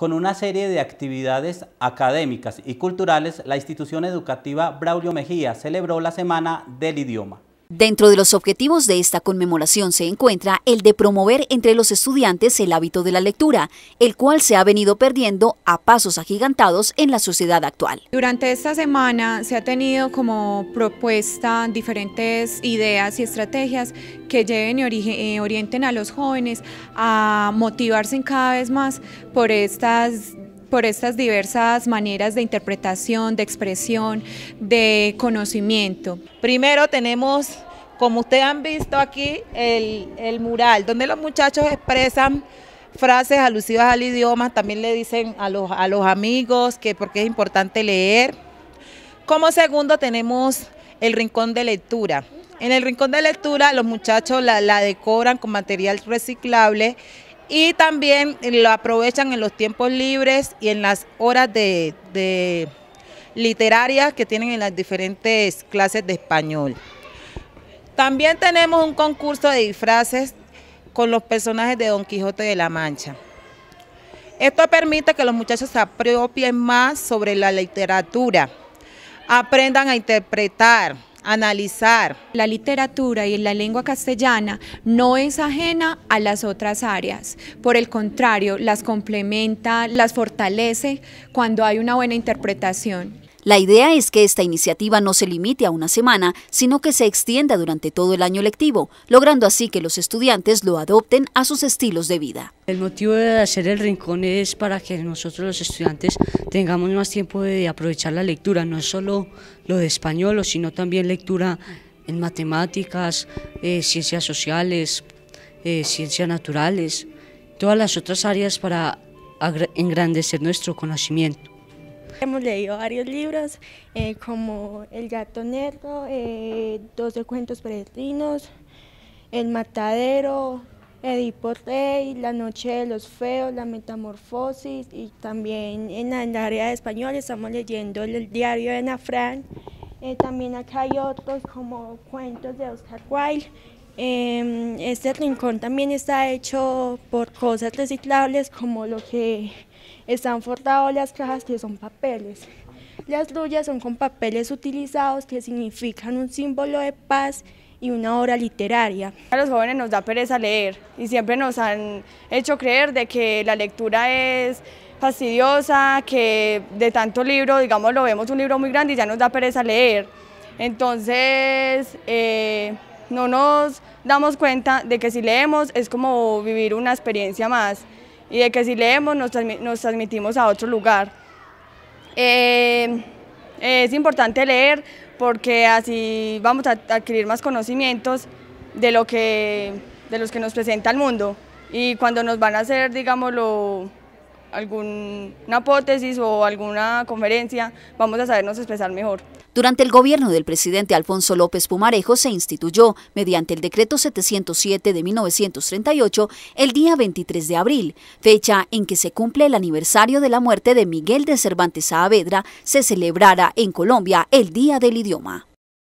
con una serie de actividades académicas y culturales, la institución educativa Braulio Mejía celebró la Semana del Idioma. Dentro de los objetivos de esta conmemoración se encuentra el de promover entre los estudiantes el hábito de la lectura, el cual se ha venido perdiendo a pasos agigantados en la sociedad actual. Durante esta semana se ha tenido como propuesta diferentes ideas y estrategias que lleven y eh, orienten a los jóvenes a motivarse cada vez más por estas por estas diversas maneras de interpretación, de expresión, de conocimiento. Primero tenemos, como ustedes han visto aquí, el, mural, donde los muchachos expresan frases alusivas al idioma, también le dicen a los, a los amigos que porque es importante leer. Como segundo tenemos el rincón de lectura. En el rincón de lectura los muchachos la, la decoran con material reciclable y también lo aprovechan en los tiempos libres y en las horas de, literarias que tienen en las diferentes clases de español. También tenemos un concurso de disfraces con los personajes de Don Quijote de la Mancha. Esto permite que los muchachos se apropien más sobre la literatura, aprendan a interpretar, analizar. La literatura y la lengua castellana no es ajena a las otras áreas, por el contrario, las complementa, las fortalece cuando hay una buena interpretación. La idea es que esta iniciativa no se limite a una semana, sino que se extienda durante todo el año lectivo, logrando así que los estudiantes lo adopten a sus estilos de vida. El motivo de hacer el rincón es para que nosotros los estudiantes tengamos más tiempo de aprovechar la lectura, no solo lo de español, sino también lectura en matemáticas, eh, ciencias sociales, eh, ciencias naturales, todas las otras áreas para engrandecer nuestro conocimiento. Hemos leído varios libros eh, como El gato negro, eh, 12 cuentos peregrinos, El matadero, Edipo Rey, La noche de los feos, La metamorfosis y también en el área de español estamos leyendo el diario de Ana eh, también acá hay otros como cuentos de Oscar Wilde Em, este rincón también está hecho por cosas reciclables como lo que están forrados las cajas que son papeles. Las tuyas son con papeles utilizados que significan un símbolo de paz y una obra literaria. A los jóvenes nos da pereza leer y siempre nos han hecho creer de que la lectura es fastidiosa, que de tanto libro, digamos, lo vemos un libro muy grande y ya nos da pereza leer. Entonces, eh, no nos damos cuenta de que si leemos es como vivir una experiencia más y de que si leemos nos, transmitimos a otro lugar. Eh, es importante leer porque así vamos a adquirir más conocimientos de, lo de los que nos presenta el mundo y cuando nos van a hacer, digámoslo, alguna hipótesis o alguna conferencia, vamos a sabernos expresar mejor. Durante el gobierno del presidente Alfonso López Pumarejo se instituyó, mediante el decreto 707 de 1938, el día 23 de abril, fecha en que se cumple el aniversario de la muerte de Miguel de Cervantes Saavedra, se celebrara en Colombia el Día del Idioma.